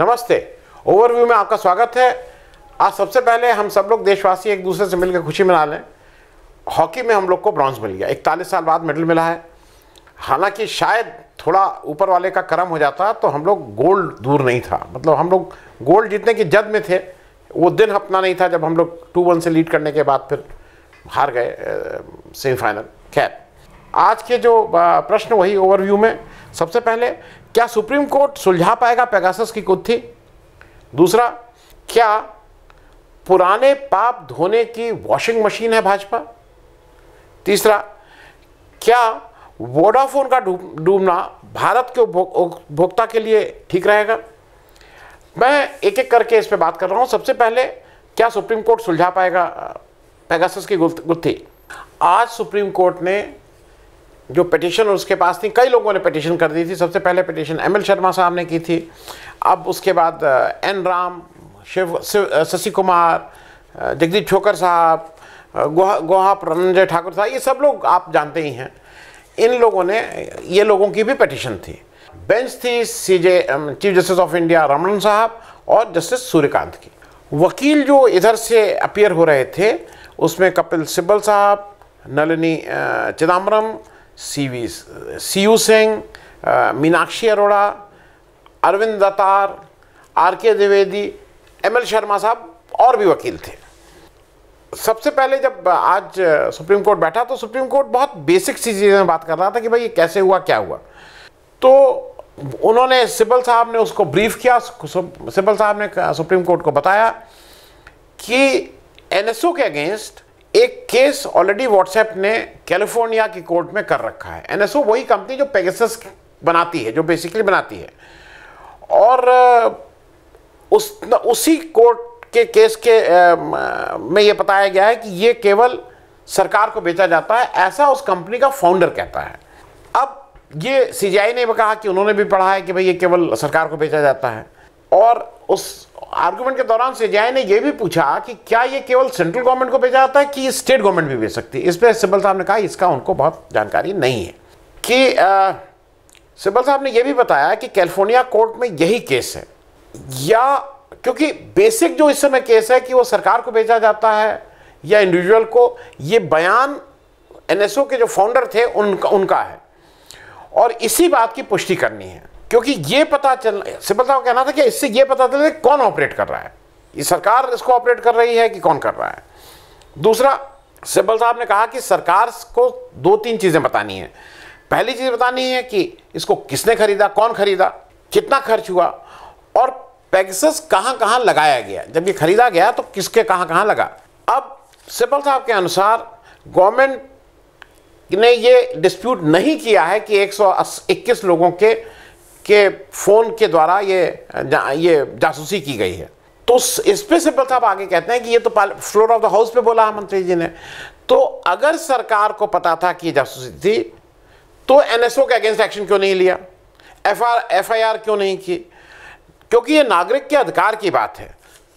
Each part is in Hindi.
नमस्ते ओवरव्यू में आपका स्वागत है आज सबसे पहले हम सब लोग देशवासी एक दूसरे से मिलकर खुशी मना लें हॉकी में हम लोग को ब्रॉन्ज मिल गया इकतालीस साल बाद मेडल मिला है हालांकि शायद थोड़ा ऊपर वाले का क्रम हो जाता तो हम लोग गोल्ड दूर नहीं था मतलब हम लोग गोल्ड जीतने की जद में थे वो दिन अपना नहीं था जब हम लोग टू वन से लीड करने के बाद फिर हार गए सेमीफाइनल खैर आज के जो प्रश्न वही ओवरव्यू में सबसे पहले क्या सुप्रीम कोर्ट सुलझा पाएगा पैगासस की कुत्थी दूसरा क्या पुराने पाप धोने की वॉशिंग मशीन है भाजपा तीसरा क्या वोडाफोन का डूबना भारत के उपभोक्ता के लिए ठीक रहेगा मैं एक एक करके इस पर बात कर रहा हूँ सबसे पहले क्या सुप्रीम कोर्ट सुलझा पाएगा पैगासस की गुत्थी आज सुप्रीम कोर्ट ने जो पिटिशन उसके पास थी कई लोगों ने पिटिशन कर दी थी सबसे पहले पिटिशन एम एल शर्मा साहब ने की थी अब उसके बाद एन राम शिव शशि कुमार जगदीप छोकर साहब गोहा गोहा रंजय ठाकुर साहब ये सब लोग आप जानते ही हैं इन लोगों ने ये लोगों की भी पटिशन थी बेंच थी C J chief justice of India Raman साहब और जस्टिस सूर्यकांत की वकील जो इधर से अपियर हो रहे थे उसमें कपिल सिब्बल साहब Nalini uh, Chidambaram C CU Singh Meenakshi Arora Arvind Datar R K Dwivedi M L Sharma साहब और भी वकील थे सबसे पहले जब uh, आज सुप्रीम uh, कोर्ट बैठा तो सुप्रीम कोर्ट बहुत बेसिक सी चीज़ें बात कर रहा था कि भाई ये कैसे हुआ क्या हुआ तो उन्होंने सिब्बल साहब ने उसको ब्रीफ किया सिब्बल साहब ने सुप्रीम uh, कोर्ट को बताया कि एनएसओ के अगेंस्ट एक केस ऑलरेडी व्हाट्सएप ने कैलिफोर्निया की कोर्ट में कर रखा है एनएसओ वही कंपनी जो पेगसस बनाती है जो बेसिकली बनाती है और उस उसी कोर्ट के केस के में ये बताया गया है कि ये केवल सरकार को बेचा जाता है ऐसा उस कंपनी का फाउंडर कहता है अब ये सीजीआई ने भी कहा कि उन्होंने भी पढ़ा है कि भाई ये केवल सरकार को बेचा जाता है और उस आर्गुमेंट के दौरान सेजाए ने यह भी पूछा कि क्या यह केवल सेंट्रल गवर्नमेंट को भेजा जाता है कि स्टेट गवर्नमेंट भी भेज सकती है इस पर सिब्बल साहब ने कहा इसका उनको बहुत जानकारी नहीं है कि सिब्बल साहब ने यह भी बताया कि कैलिफोर्निया कोर्ट में यही केस है या क्योंकि बेसिक जो इस समय केस है कि वो सरकार को भेजा जाता है या इंडिविजुअल को ये बयान एनएसओ के जो फाउंडर थे उनका उनका है और इसी बात की पुष्टि करनी है क्योंकि ये पता चल सिंपल साहब कहना था कि इससे ये पता चल कौन ऑपरेट कर रहा है ये सरकार इसको ऑपरेट कर रही है कि कौन कर रहा है दूसरा सिब्बल साहब ने कहा कि सरकार को दो तीन चीज़ें बतानी है पहली चीज़ बतानी है कि इसको किसने खरीदा कौन खरीदा कितना खर्च हुआ और पेगसस कहाँ कहाँ लगाया गया जब ये खरीदा गया तो किसके कहाँ कहाँ लगा अब सिब्बल साहब के अनुसार गवर्नमेंट ने ये डिस्प्यूट नहीं किया है कि एक लोगों के के फ़ोन के द्वारा ये जा, ये जासूसी की गई है तो इस पे सिंपल साहब आगे कहते हैं कि ये तो फ्लोर ऑफ द हाउस पे बोला मंत्री जी ने तो अगर सरकार को पता था कि जासूसी थी तो एनएसओ के अगेंस्ट एक्शन क्यों नहीं लिया F R F I R क्यों नहीं की क्योंकि ये नागरिक के अधिकार की बात है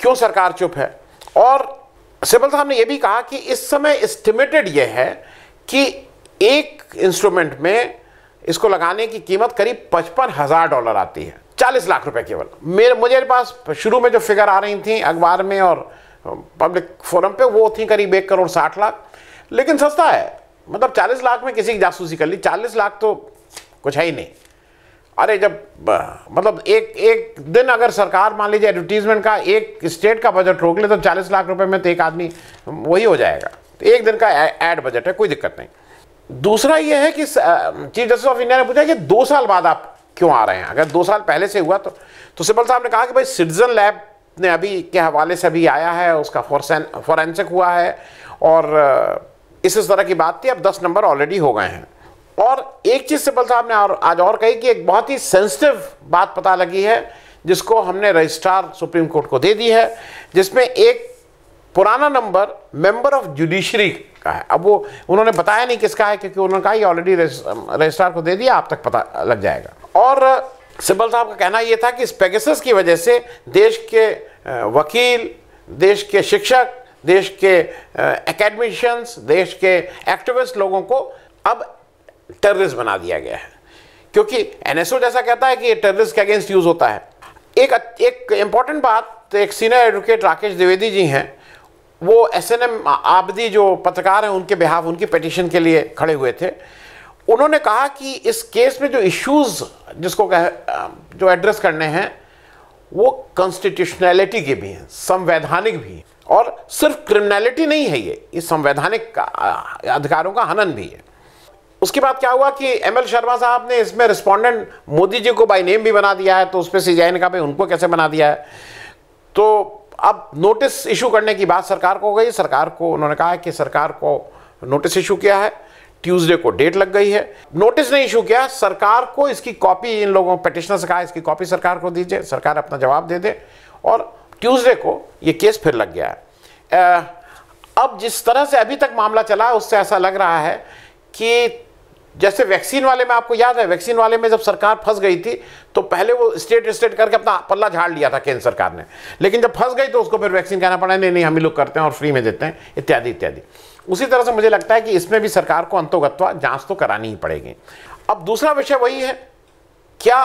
क्यों सरकार चुप है और सिंपल साहब ने यह भी कहा कि इस समय एस्टिमेटेड यह है कि एक इंस्ट्रूमेंट में इसको लगाने की कीमत करीब पचपन हज़ार डॉलर आती है चालीस लाख रुपए केवल मेरे मुझे पास शुरू में जो फिगर आ रही थी अखबार में और पब्लिक फोरम पे वो थी करीब एक करोड़ साठ लाख लेकिन सस्ता है मतलब चालीस लाख में किसी की जासूसी कर ली चालीस लाख तो कुछ है ही नहीं अरे जब मतलब एक एक दिन अगर सरकार मान लीजिए एडवर्टीजमेंट का एक स्टेट का बजट रोक ले तो चालीस लाख रुपए में तो एक आदमी वही हो जाएगा तो एक दिन का एड बजट है कोई दिक्कत नहीं दूसरा यह है कि चीफ जस्टिस ऑफ इंडिया ने पूछा कि दो साल बाद आप क्यों आ रहे हैं अगर दो साल पहले से हुआ तो तो सिब्बल साहब ने कहा कि भाई सिटीजन लैब ने अभी के हवाले से अभी आया है उसका फॉरेंसिक हुआ है और इस इस तरह की बात थी अब दस नंबर ऑलरेडी हो गए हैं और एक चीज़ सिब्बल साहब ने और आज और कही कि एक बहुत ही सेंसिटिव बात पता लगी है जिसको हमने रजिस्ट्रार सुप्रीम कोर्ट को दे दी है जिसमें एक पुराना नंबर मेंबर ऑफ जुडिशरी का है अब वो उन्होंने बताया नहीं किसका है क्योंकि उन्होंने कहा ऑलरेडी रजिस्ट्रार को दे दिया आप तक पता लग जाएगा और सिब्बल साहब का कहना ये था कि इस पेगसस की वजह से देश के वकील देश के शिक्षक देश के एकेडमिशियंस देश के एक्टिविस्ट लोगों को अब टेररिस्ट बना दिया गया है क्योंकि एनएसओ जैसा कहता है कि ये टेररिस्ट के अगेंस्ट यूज़ होता है एक एक इंपॉर्टेंट बात एक सीनियर एडवोकेट राकेश द्विवेदी जी हैं वो एस एन एम आबदी जो पत्रकार हैं उनके बिहाफ उनकी पटिशन के लिए खड़े हुए थे उन्होंने कहा कि इस केस में जो इश्यूज जिसको कह जो एड्रेस करने हैं वो कॉन्स्टिट्यूशनैलिटी के भी हैं संवैधानिक भी हैं और सिर्फ क्रिमिनलिटी नहीं है ये इस संवैधानिक अधिकारों का हनन भी है उसके बाद क्या हुआ कि एम एल शर्मा साहब ने इसमें रिस्पोंडेंट मोदी जी को बाई नेम भी बना दिया है तो उस पर सी ने कहा भाई उनको कैसे बना दिया है तो अब नोटिस इशू करने की बात सरकार को गई सरकार को उन्होंने कहा कि सरकार को नोटिस इशू किया है ट्यूसडे को डेट लग गई है नोटिस ने इशू किया सरकार को इसकी कॉपी इन लोगों पटिशनर से कहा इसकी कॉपी सरकार को दीजिए सरकार अपना जवाब दे दे और ट्यूसडे को ये केस फिर लग गया है अब जिस तरह से अभी तक मामला चला उससे ऐसा लग रहा है कि जैसे वैक्सीन वाले में आपको याद है वैक्सीन वाले में जब सरकार फंस गई थी तो पहले वो स्टेट स्टेट करके अपना पल्ला झाड़ लिया था केंद्र सरकार ने लेकिन जब फंस गई तो उसको फिर वैक्सीन कहना पड़ा नहीं नहीं हम ही लोग करते हैं और फ्री में देते हैं इत्यादि इत्यादि उसी तरह से मुझे लगता है कि इसमें भी सरकार को अंतोगत्वा जांच तो करानी ही पड़ेगी अब दूसरा विषय वही है क्या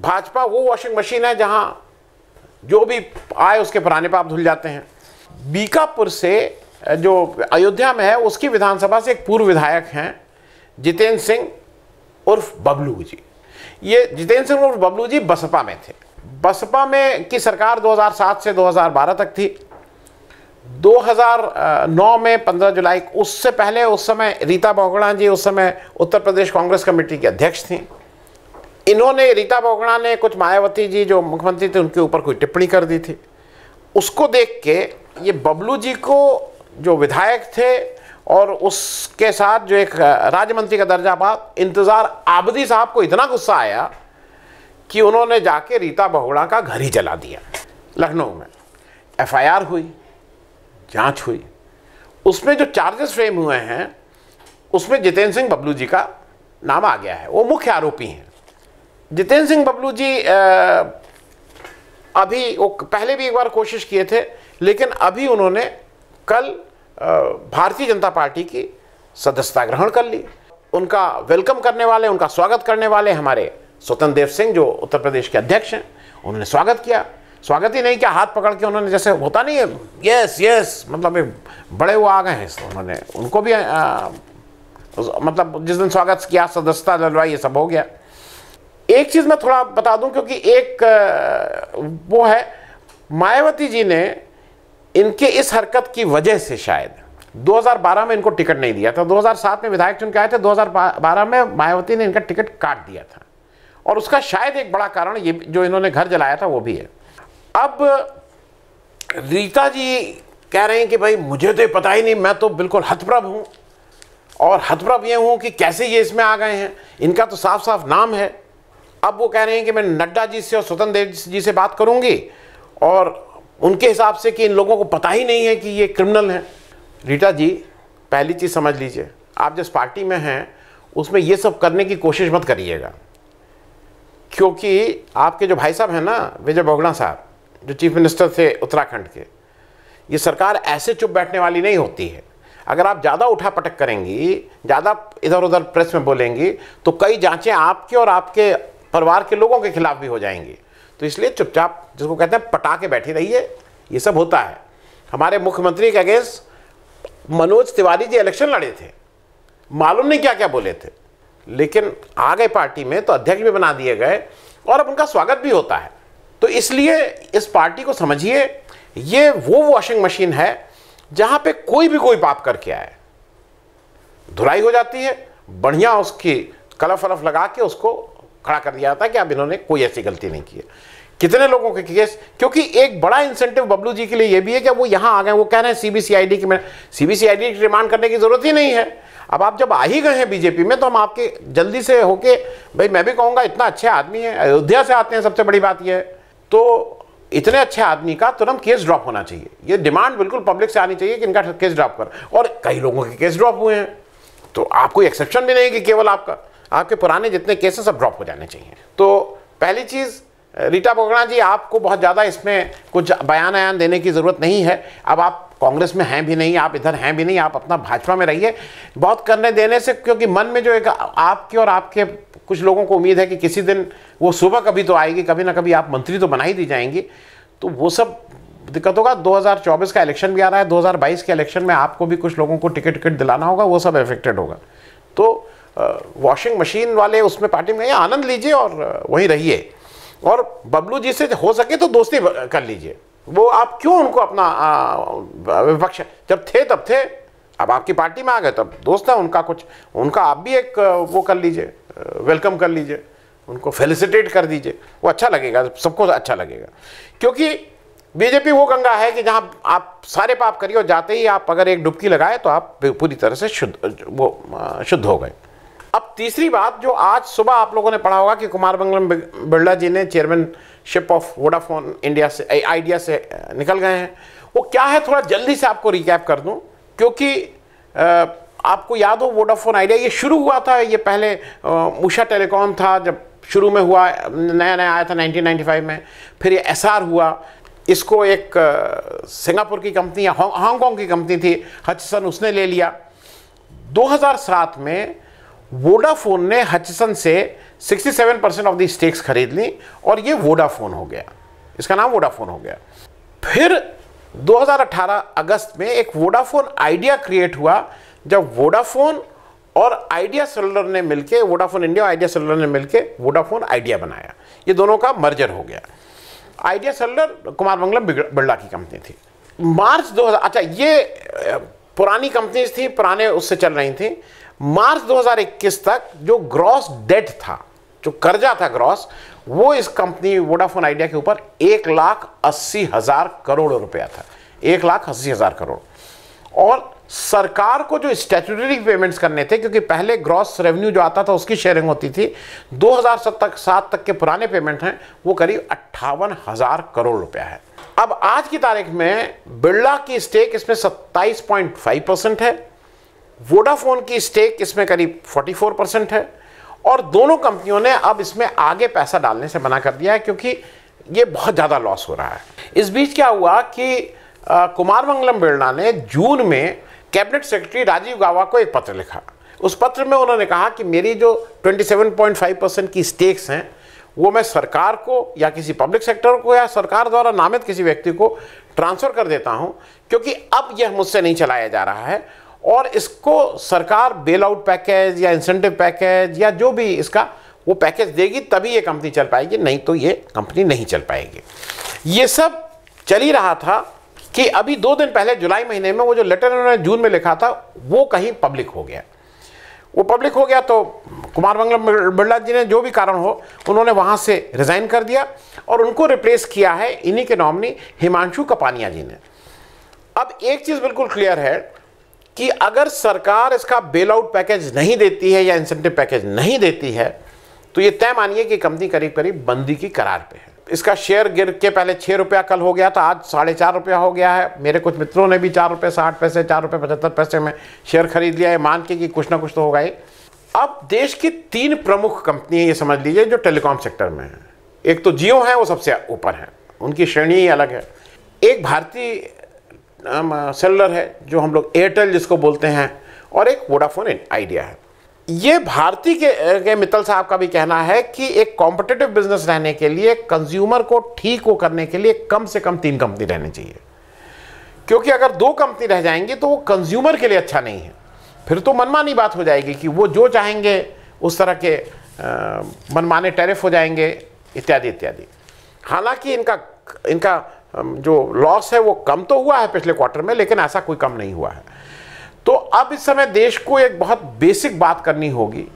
भाजपा वो वॉशिंग मशीन है जहाँ जो भी आए उसके पुराने पर आप धुल जाते हैं बीकापुर से जो अयोध्या में है उसकी विधानसभा से एक पूर्व विधायक हैं जितेंद्र सिंह उर्फ बबलू जी ये जितेंद्र सिंह उर्फ बबलू जी बसपा में थे बसपा में की सरकार 2007 से 2012 तक थी 2009 में 15 जुलाई उससे पहले उस समय रीता बोगड़ा जी उस समय उत्तर प्रदेश कांग्रेस कमेटी के अध्यक्ष थी इन्होंने रीता बोगड़ा ने कुछ मायावती जी जो मुख्यमंत्री थे उनके ऊपर कोई टिप्पणी कर दी थी उसको देख के ये बबलू जी को जो विधायक थे और उसके साथ जो एक राज्य मंत्री का दर्जा पा इंतज़ार आबदी साहब को इतना गुस्सा आया कि उन्होंने जाके रीता बहुड़ा का घर ही जला दिया लखनऊ में एफआईआर हुई जांच हुई उसमें जो चार्जेस फ्रेम हुए हैं उसमें जितेंद्र सिंह बबलू जी का नाम आ गया है वो मुख्य आरोपी हैं जितेंद्र सिंह बबलू जी अभी वो पहले भी एक बार कोशिश किए थे लेकिन अभी उन्होंने कल भारतीय जनता पार्टी की सदस्यता ग्रहण कर ली उनका वेलकम करने वाले उनका स्वागत करने वाले हमारे स्वतंत्र देव सिंह जो उत्तर प्रदेश के अध्यक्ष हैं उन्होंने स्वागत किया स्वागत ही नहीं किया हाथ पकड़ के उन्होंने जैसे होता नहीं है यस यस मतलब बड़े वो आ गए हैं उन्होंने उनको भी आ, मतलब जिस दिन स्वागत किया सदस्यता लड़वाई ये सब हो गया एक चीज़ मैं थोड़ा बता दूं क्योंकि एक वो है मायावती जी ने इनके इस हरकत की वजह से शायद 2012 में इनको टिकट नहीं दिया था 2007 में विधायक चुन के आए थे 2012 में मायावती ने इनका टिकट काट दिया था और उसका शायद एक बड़ा कारण ये जो इन्होंने घर जलाया था वो भी है अब रीता जी कह रहे हैं कि भाई मुझे तो पता ही नहीं मैं तो बिल्कुल हतप्रभ हूँ और हतप्रभ ये हूँ कि कैसे ये इसमें आ गए हैं इनका तो साफ साफ नाम है अब वो कह रहे हैं कि मैं नड्डा जी से और स्वतंत्र देव जी से बात करूँगी और उनके हिसाब से कि इन लोगों को पता ही नहीं है कि ये क्रिमिनल हैं रीटा जी पहली चीज़ समझ लीजिए आप जिस पार्टी में हैं उसमें ये सब करने की कोशिश मत करिएगा क्योंकि आपके जो भाई साहब हैं ना विजय बोगड़ा साहब जो चीफ मिनिस्टर थे उत्तराखंड के ये सरकार ऐसे चुप बैठने वाली नहीं होती है अगर आप ज़्यादा उठा पटक करेंगी ज़्यादा इधर उधर प्रेस में बोलेंगी तो कई जाँचें आपके और आपके परिवार के लोगों के खिलाफ भी हो जाएंगी तो इसलिए चुपचाप जिसको कहते हैं पटा के बैठी रही है ये सब होता है हमारे मुख्यमंत्री के अगेंस्ट मनोज तिवारी जी इलेक्शन लड़े थे मालूम नहीं क्या क्या बोले थे लेकिन आ गए पार्टी में तो अध्यक्ष भी बना दिए गए और अब उनका स्वागत भी होता है तो इसलिए इस पार्टी को समझिए ये वो वॉशिंग मशीन है जहाँ पे कोई भी कोई पाप करके आए धुलाई हो जाती है बढ़िया उसकी कलफ वलफ लगा के उसको खड़ा कर दिया जाता है कि अब इन्होंने कोई ऐसी गलती नहीं की है कितने लोगों के केस क्योंकि एक बड़ा इंसेंटिव बबलू जी के लिए यह भी है कि वो यहाँ आ गए वो कह रहे हैं सीबीसीआईडी की मैं सीबीसीआईडी की रिमांड करने की जरूरत ही नहीं है अब आप जब आ ही गए हैं बीजेपी में तो हम आपके जल्दी से होके भाई मैं भी कहूँगा इतना अच्छे आदमी है अयोध्या से आते हैं सबसे बड़ी बात यह है तो इतने अच्छे आदमी का तुरंत केस ड्रॉप होना चाहिए ये डिमांड बिल्कुल पब्लिक से आनी चाहिए कि इनका केस ड्रॉप कर और कई लोगों के केस ड्रॉप हुए हैं तो आप कोई एक्सेप्शन भी नहीं कि केवल आपका आपके पुराने जितने केसेस सब ड्रॉप हो जाने चाहिए तो पहली चीज़ रीटा बोगड़ा जी आपको बहुत ज़्यादा इसमें कुछ बयान आयान देने की ज़रूरत नहीं है अब आप कांग्रेस में हैं भी नहीं आप इधर हैं भी नहीं आप अपना भाजपा में रहिए बहुत करने देने से क्योंकि मन में जो एक आपके और आपके कुछ लोगों को उम्मीद है कि किसी दिन वो सुबह कभी तो आएगी कभी ना कभी आप मंत्री तो बना ही दी जाएंगी तो वो सब दिक्कत होगा 2024 का इलेक्शन भी आ रहा है 2022 के इलेक्शन में आपको भी कुछ लोगों को टिकट टिकट दिलाना होगा वो सब अफेक्टेड होगा तो वॉशिंग मशीन वाले उसमें पार्टी में आनंद लीजिए और वहीं रहिए और बबलू जी से हो सके तो दोस्ती कर लीजिए वो आप क्यों उनको अपना विपक्ष जब थे तब थे अब आपकी पार्टी में आ गए तब दोस्त हैं उनका कुछ उनका आप भी एक वो कर लीजिए वेलकम कर लीजिए उनको फेलिसिटेट कर दीजिए वो अच्छा लगेगा सबको अच्छा लगेगा क्योंकि बीजेपी वो गंगा है कि जहाँ आप सारे पाप करिए और जाते ही आप अगर एक डुबकी लगाए तो आप पूरी तरह से शुद्ध वो शुद्ध हो गए अब तीसरी बात जो आज सुबह आप लोगों ने पढ़ा होगा कि कुमार मंगलम बिरला जी ने चेयरमैनशिप ऑफ वोडाफोन इंडिया से आइडिया से निकल गए हैं वो क्या है थोड़ा जल्दी से आपको रिकैप कर दूं क्योंकि आपको याद हो वोडाफोन आइडिया ये शुरू हुआ था ये पहले उषा टेलीकॉम था जब शुरू में हुआ नया नया आया था 1995 में फिर ये एस हुआ इसको एक सिंगापुर की कंपनी या हांगकॉन्ग की कंपनी थी हचसन उसने ले लिया 2007 में वोडाफोन ने हचसन से 67 परसेंट ऑफ द स्टेक्स खरीद ली और ये वोडाफोन हो गया इसका नाम वोडाफोन हो गया फिर 2018 अगस्त में एक वोडाफोन आइडिया क्रिएट हुआ जब वोडाफोन और आइडिया सेलर ने मिलके वोडाफोन इंडिया और आइडिया सेलर ने मिलके वोडाफोन आइडिया बनाया ये दोनों का मर्जर हो गया आइडिया सेलर कुमार मंगलम बिरला की कंपनी थी मार्च 2000 अच्छा ये पुरानी कंपनीज थी पुराने उससे चल रही थी मार्च 2021 तक जो ग्रॉस डेट था जो कर्जा था ग्रॉस वो इस कंपनी वोडाफोन आइडिया के ऊपर एक लाख अस्सी हजार करोड़ रुपया था एक लाख अस्सी हजार करोड़ और सरकार को जो स्टैट्यूटरी पेमेंट्स करने थे क्योंकि पहले ग्रॉस रेवेन्यू जो आता था उसकी शेयरिंग होती थी 2007 तक सात तक के पुराने पेमेंट हैं वो करीब अट्ठावन हजार करोड़ रुपया है अब आज की तारीख में बिरला की स्टेक इसमें 27.5 परसेंट है वोडाफोन की स्टेक इसमें करीब 44 परसेंट है और दोनों कंपनियों ने अब इसमें आगे पैसा डालने से मना कर दिया है क्योंकि ये बहुत ज़्यादा लॉस हो रहा है इस बीच क्या हुआ कि आ, कुमार मंगलम बिरला ने जून में कैबिनेट सेक्रेटरी राजीव गावा को एक पत्र लिखा उस पत्र में उन्होंने कहा कि मेरी जो 27.5 परसेंट की स्टेक्स हैं वो मैं सरकार को या किसी पब्लिक सेक्टर को या सरकार द्वारा नामित किसी व्यक्ति को ट्रांसफ़र कर देता हूँ क्योंकि अब यह मुझसे नहीं चलाया जा रहा है और इसको सरकार बेल आउट पैकेज या इंसेंटिव पैकेज या जो भी इसका वो पैकेज देगी तभी ये कंपनी चल पाएगी नहीं तो ये कंपनी नहीं चल पाएगी ये सब चल ही रहा था कि अभी दो दिन पहले जुलाई महीने में वो जो लेटर उन्होंने जून में लिखा था वो कहीं पब्लिक हो गया वो पब्लिक हो गया तो कुमार मंगलम बिरला जी ने जो भी कारण हो उन्होंने वहाँ से रिज़ाइन कर दिया और उनको रिप्लेस किया है इन्हीं के नॉमनी हिमांशु कपानिया जी ने अब एक चीज़ बिल्कुल क्लियर है कि अगर सरकार इसका बेल आउट पैकेज नहीं देती है या इंसेंटिव पैकेज नहीं देती है तो ये तय मानिए कि कंपनी करीब करीब बंदी की करार पे है इसका शेयर गिर के पहले छः रुपया कल हो गया था आज साढ़े चार रुपया हो गया है मेरे कुछ मित्रों ने भी चार रुपये साठ पैसे चार रुपये पचहत्तर पैसे में शेयर खरीद लिया है मान के कि कुछ ना कुछ तो होगा ही अब देश की तीन प्रमुख कंपनी ये समझ लीजिए जो टेलीकॉम सेक्टर में है एक तो जियो है वो सबसे ऊपर है उनकी श्रेणी ही अलग है एक भारतीय सेलर है जो हम लोग एयरटेल जिसको बोलते हैं और एक वोडाफोन आइडिया है ये भारती के, के मित्तल साहब का भी कहना है कि एक कॉम्पिटेटिव बिजनेस रहने के लिए कंज्यूमर को ठीक वो करने के लिए कम से कम तीन कंपनी रहनी चाहिए क्योंकि अगर दो कंपनी रह जाएंगी तो वो कंज्यूमर के लिए अच्छा नहीं है फिर तो मनमानी बात हो जाएगी कि वो जो चाहेंगे उस तरह के आ, मनमाने टैरिफ हो जाएंगे इत्यादि इत्यादि हालांकि इनका इनका जो लॉस है वो कम तो हुआ है पिछले क्वार्टर में लेकिन ऐसा कोई कम नहीं हुआ है तो अब इस समय देश को एक बहुत बेसिक बात करनी होगी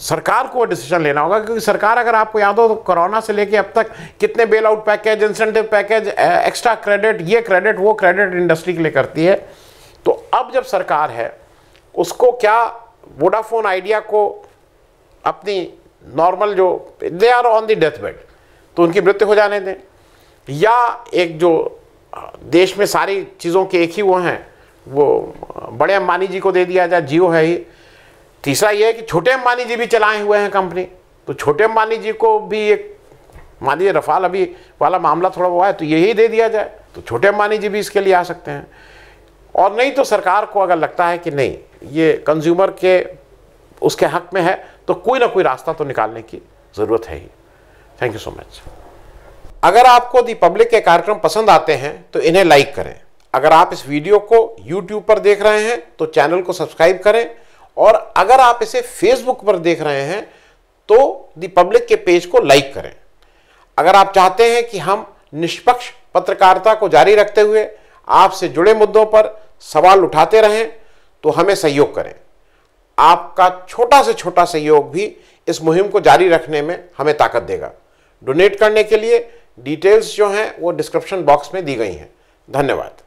सरकार को डिसीजन लेना होगा क्योंकि सरकार अगर आपको याद हो तो कोरोना से लेके अब तक कितने bail out package incentive package extra credit ये क्रेडिट वो क्रेडिट इंडस्ट्री के लिए करती है तो अब जब सरकार है उसको क्या वोडाफोन आइडिया को अपनी नॉर्मल जो they are on the death bed तो उनकी मृत्यु हो जाने दें या एक जो देश में सारी चीज़ों के एक ही वो हैं वो बड़े अम्बानी जी को दे दिया जाए जियो है ही तीसरा ये है कि छोटे अम्बानी जी भी चलाए हुए हैं कंपनी तो छोटे अम्बानी जी को भी एक मान लीजिए रफाल अभी वाला मामला थोड़ा हुआ है तो यही दे दिया जाए तो छोटे अम्बानी जी भी इसके लिए आ सकते हैं और नहीं तो सरकार को अगर लगता है कि नहीं ये कंज्यूमर के उसके हक में है तो कोई ना कोई रास्ता तो निकालने की ज़रूरत है ही थैंक यू सो मच अगर आपको दी पब्लिक के कार्यक्रम पसंद आते हैं तो इन्हें लाइक करें अगर आप इस वीडियो को यूट्यूब पर देख रहे हैं तो चैनल को सब्सक्राइब करें और अगर आप इसे फेसबुक पर देख रहे हैं तो दी पब्लिक के पेज को लाइक करें अगर आप चाहते हैं कि हम निष्पक्ष पत्रकारिता को जारी रखते हुए आपसे जुड़े मुद्दों पर सवाल उठाते रहें तो हमें सहयोग करें आपका छोटा से छोटा सहयोग भी इस मुहिम को जारी रखने में हमें ताकत देगा डोनेट करने के लिए डिटेल्स जो हैं वो डिस्क्रिप्शन बॉक्स में दी गई हैं धन्यवाद